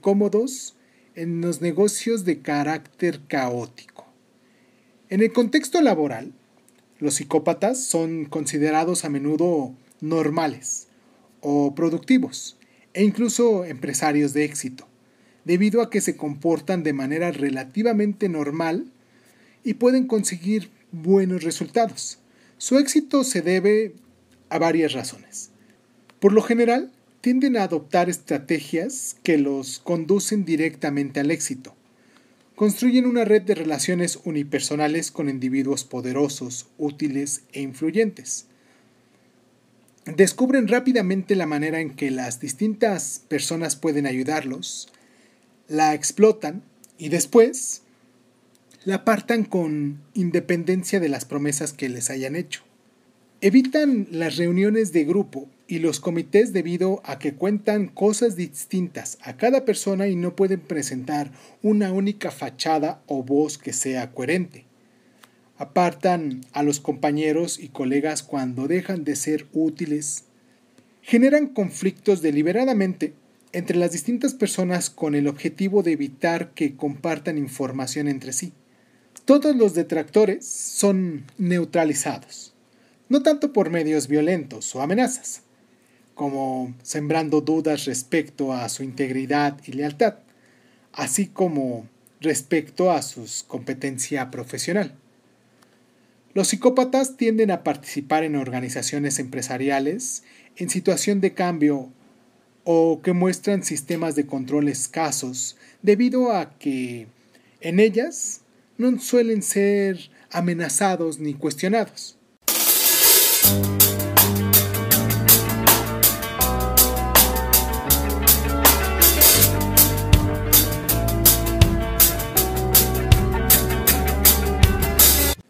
cómodos en los negocios de carácter caótico. En el contexto laboral, los psicópatas son considerados a menudo normales o productivos e incluso empresarios de éxito, debido a que se comportan de manera relativamente normal y pueden conseguir buenos resultados. Su éxito se debe a varias razones. Por lo general, tienden a adoptar estrategias que los conducen directamente al éxito. Construyen una red de relaciones unipersonales con individuos poderosos, útiles e influyentes. Descubren rápidamente la manera en que las distintas personas pueden ayudarlos, la explotan y después la apartan con independencia de las promesas que les hayan hecho. Evitan las reuniones de grupo y los comités debido a que cuentan cosas distintas a cada persona y no pueden presentar una única fachada o voz que sea coherente. Apartan a los compañeros y colegas cuando dejan de ser útiles. Generan conflictos deliberadamente entre las distintas personas con el objetivo de evitar que compartan información entre sí. Todos los detractores son neutralizados no tanto por medios violentos o amenazas, como sembrando dudas respecto a su integridad y lealtad, así como respecto a su competencia profesional. Los psicópatas tienden a participar en organizaciones empresariales en situación de cambio o que muestran sistemas de control escasos debido a que en ellas no suelen ser amenazados ni cuestionados.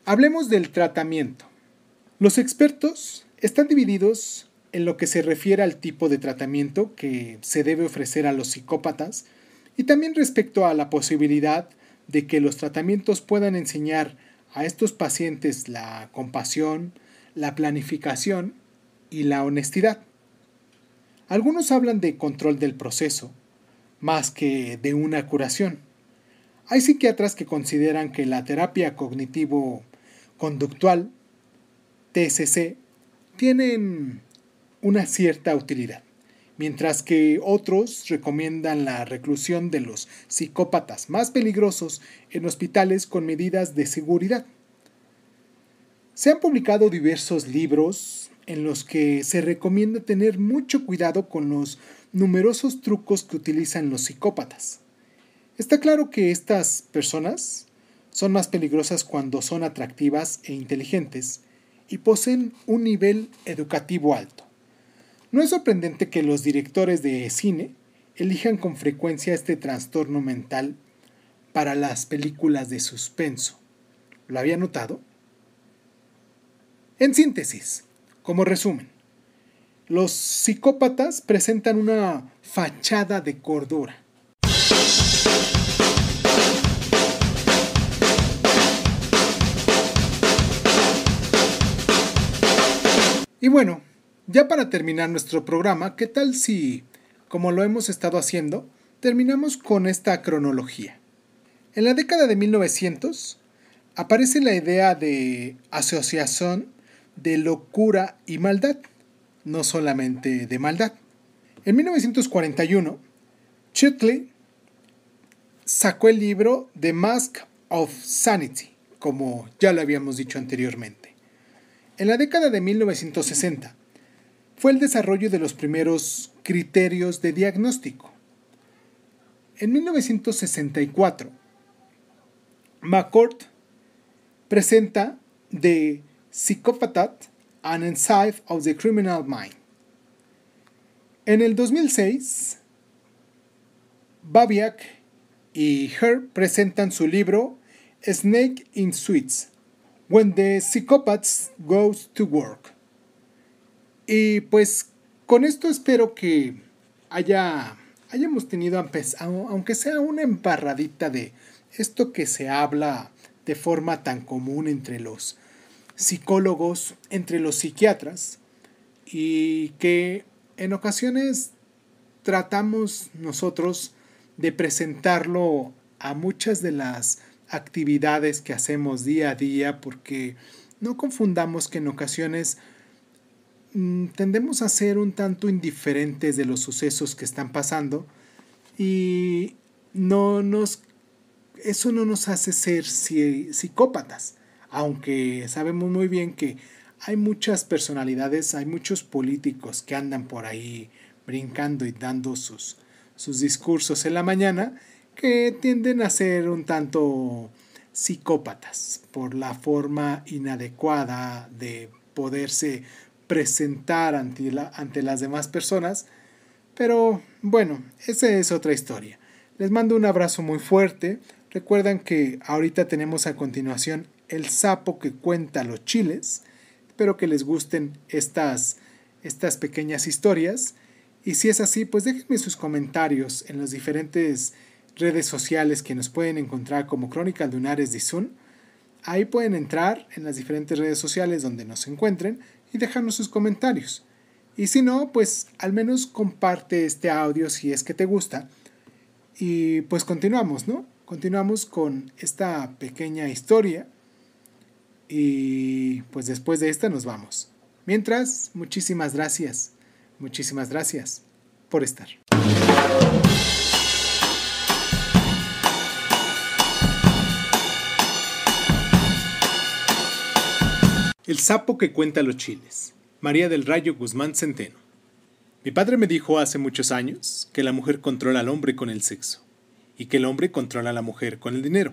Hablemos del tratamiento. Los expertos están divididos en lo que se refiere al tipo de tratamiento que se debe ofrecer a los psicópatas y también respecto a la posibilidad de que los tratamientos puedan enseñar a estos pacientes la compasión, la planificación y la honestidad. Algunos hablan de control del proceso, más que de una curación. Hay psiquiatras que consideran que la terapia cognitivo-conductual, TCC, tienen una cierta utilidad, mientras que otros recomiendan la reclusión de los psicópatas más peligrosos en hospitales con medidas de seguridad. Se han publicado diversos libros en los que se recomienda tener mucho cuidado con los numerosos trucos que utilizan los psicópatas. Está claro que estas personas son más peligrosas cuando son atractivas e inteligentes y poseen un nivel educativo alto. No es sorprendente que los directores de cine elijan con frecuencia este trastorno mental para las películas de suspenso. ¿Lo había notado? En síntesis, como resumen, los psicópatas presentan una fachada de cordura. Y bueno, ya para terminar nuestro programa, ¿qué tal si, como lo hemos estado haciendo, terminamos con esta cronología? En la década de 1900 aparece la idea de asociación de locura y maldad, no solamente de maldad. En 1941, Chutley sacó el libro The Mask of Sanity, como ya lo habíamos dicho anteriormente. En la década de 1960 fue el desarrollo de los primeros criterios de diagnóstico. En 1964, McCord presenta De Psychopathat and Inside of the Criminal Mind. En el 2006, Babiak y Herb presentan su libro Snake in Suits, When the Psychopath Goes to Work. Y pues con esto espero que haya, hayamos tenido, aunque sea una emparradita de esto que se habla de forma tan común entre los psicólogos entre los psiquiatras y que en ocasiones tratamos nosotros de presentarlo a muchas de las actividades que hacemos día a día porque no confundamos que en ocasiones mm, tendemos a ser un tanto indiferentes de los sucesos que están pasando y no nos eso no nos hace ser psicópatas aunque sabemos muy bien que hay muchas personalidades, hay muchos políticos que andan por ahí brincando y dando sus, sus discursos en la mañana que tienden a ser un tanto psicópatas por la forma inadecuada de poderse presentar ante, ante las demás personas. Pero bueno, esa es otra historia. Les mando un abrazo muy fuerte. Recuerdan que ahorita tenemos a continuación el sapo que cuenta los chiles. Espero que les gusten estas, estas pequeñas historias. Y si es así, pues déjenme sus comentarios en las diferentes redes sociales que nos pueden encontrar como de Lunares de Zoom. Ahí pueden entrar en las diferentes redes sociales donde nos encuentren y dejarnos sus comentarios. Y si no, pues al menos comparte este audio si es que te gusta. Y pues continuamos, ¿no? Continuamos con esta pequeña historia y pues después de esta nos vamos. Mientras, muchísimas gracias, muchísimas gracias por estar. El sapo que cuenta los chiles. María del Rayo Guzmán Centeno. Mi padre me dijo hace muchos años que la mujer controla al hombre con el sexo y que el hombre controla a la mujer con el dinero.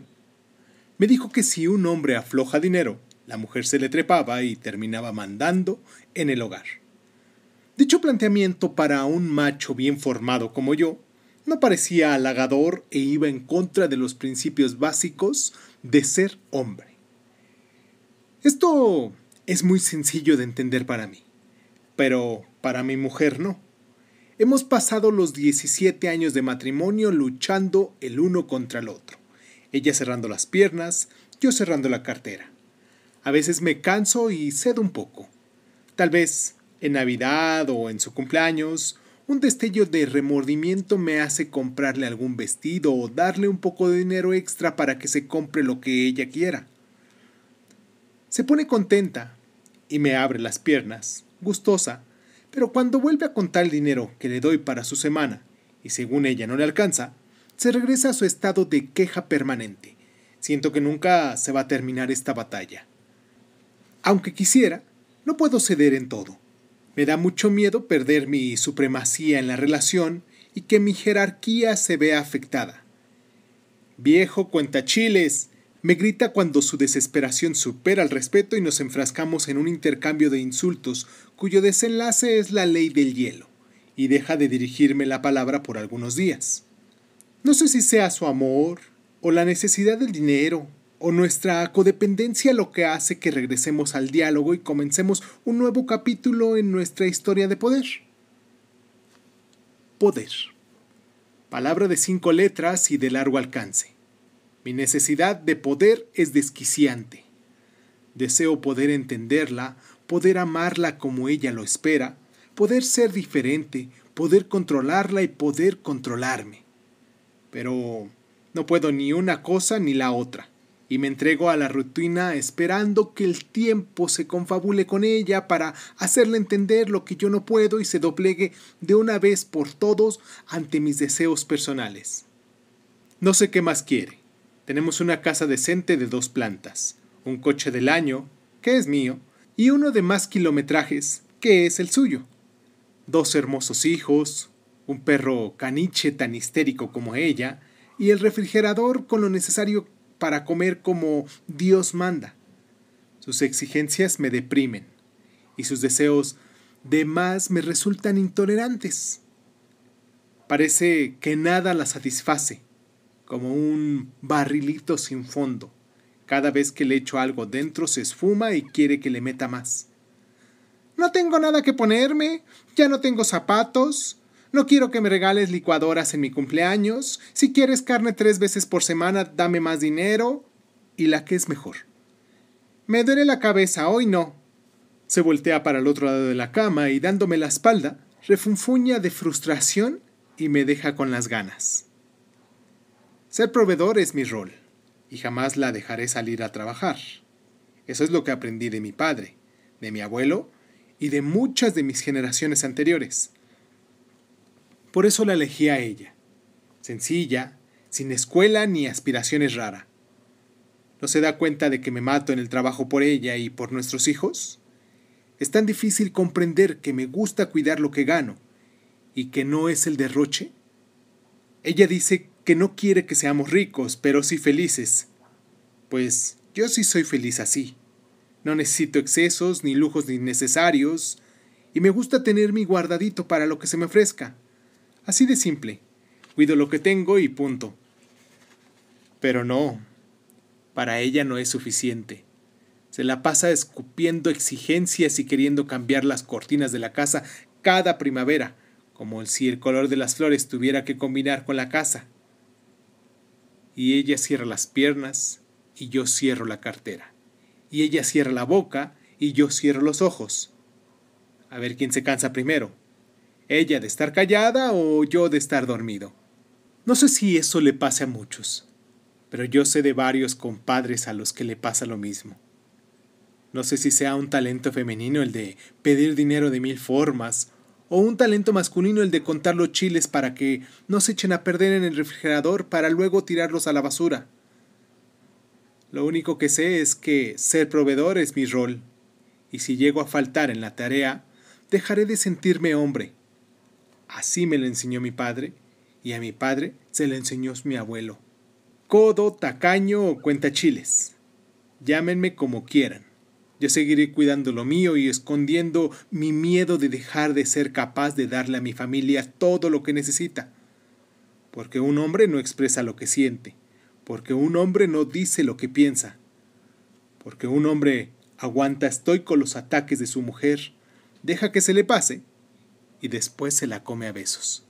Me dijo que si un hombre afloja dinero, la mujer se le trepaba y terminaba mandando en el hogar. Dicho planteamiento para un macho bien formado como yo no parecía halagador e iba en contra de los principios básicos de ser hombre. Esto es muy sencillo de entender para mí, pero para mi mujer no. Hemos pasado los 17 años de matrimonio luchando el uno contra el otro, ella cerrando las piernas, yo cerrando la cartera. A veces me canso y cedo un poco. Tal vez en Navidad o en su cumpleaños, un destello de remordimiento me hace comprarle algún vestido o darle un poco de dinero extra para que se compre lo que ella quiera. Se pone contenta y me abre las piernas, gustosa, pero cuando vuelve a contar el dinero que le doy para su semana, y según ella no le alcanza, se regresa a su estado de queja permanente. Siento que nunca se va a terminar esta batalla. Aunque quisiera, no puedo ceder en todo. Me da mucho miedo perder mi supremacía en la relación y que mi jerarquía se vea afectada. Viejo cuentachiles, me grita cuando su desesperación supera el respeto y nos enfrascamos en un intercambio de insultos cuyo desenlace es la ley del hielo, y deja de dirigirme la palabra por algunos días. No sé si sea su amor, o la necesidad del dinero, o nuestra codependencia lo que hace que regresemos al diálogo y comencemos un nuevo capítulo en nuestra historia de poder. Poder. Palabra de cinco letras y de largo alcance. Mi necesidad de poder es desquiciante. Deseo poder entenderla, poder amarla como ella lo espera, poder ser diferente, poder controlarla y poder controlarme. Pero no puedo ni una cosa ni la otra y me entrego a la rutina esperando que el tiempo se confabule con ella para hacerle entender lo que yo no puedo y se doblegue de una vez por todos ante mis deseos personales. No sé qué más quiere. Tenemos una casa decente de dos plantas, un coche del año, que es mío, y uno de más kilometrajes, que es el suyo. Dos hermosos hijos, un perro caniche tan histérico como ella, y el refrigerador con lo necesario para comer como Dios manda. Sus exigencias me deprimen y sus deseos de más me resultan intolerantes. Parece que nada la satisface, como un barrilito sin fondo. Cada vez que le echo algo dentro se esfuma y quiere que le meta más. No tengo nada que ponerme, ya no tengo zapatos, no quiero que me regales licuadoras en mi cumpleaños. Si quieres carne tres veces por semana, dame más dinero. Y la que es mejor. Me duele la cabeza, hoy no. Se voltea para el otro lado de la cama y dándome la espalda, refunfuña de frustración y me deja con las ganas. Ser proveedor es mi rol, y jamás la dejaré salir a trabajar. Eso es lo que aprendí de mi padre, de mi abuelo y de muchas de mis generaciones anteriores. Por eso la elegí a ella. Sencilla, sin escuela ni aspiraciones rara. ¿No se da cuenta de que me mato en el trabajo por ella y por nuestros hijos? Es tan difícil comprender que me gusta cuidar lo que gano y que no es el derroche. Ella dice que no quiere que seamos ricos, pero sí felices. Pues yo sí soy feliz así. No necesito excesos ni lujos innecesarios, y me gusta tener mi guardadito para lo que se me ofrezca. Así de simple. Cuido lo que tengo y punto. Pero no, para ella no es suficiente. Se la pasa escupiendo exigencias y queriendo cambiar las cortinas de la casa cada primavera, como si el color de las flores tuviera que combinar con la casa. Y ella cierra las piernas y yo cierro la cartera. Y ella cierra la boca y yo cierro los ojos. A ver quién se cansa primero ella de estar callada o yo de estar dormido. No sé si eso le pase a muchos, pero yo sé de varios compadres a los que le pasa lo mismo. No sé si sea un talento femenino el de pedir dinero de mil formas, o un talento masculino el de contar los chiles para que no se echen a perder en el refrigerador para luego tirarlos a la basura. Lo único que sé es que ser proveedor es mi rol, y si llego a faltar en la tarea, dejaré de sentirme hombre Así me lo enseñó mi padre y a mi padre se le enseñó mi abuelo. Codo, tacaño o cuenta chiles. Llámenme como quieran. Yo seguiré cuidando lo mío y escondiendo mi miedo de dejar de ser capaz de darle a mi familia todo lo que necesita. Porque un hombre no expresa lo que siente, porque un hombre no dice lo que piensa, porque un hombre aguanta estoico los ataques de su mujer, deja que se le pase y después se la come a besos.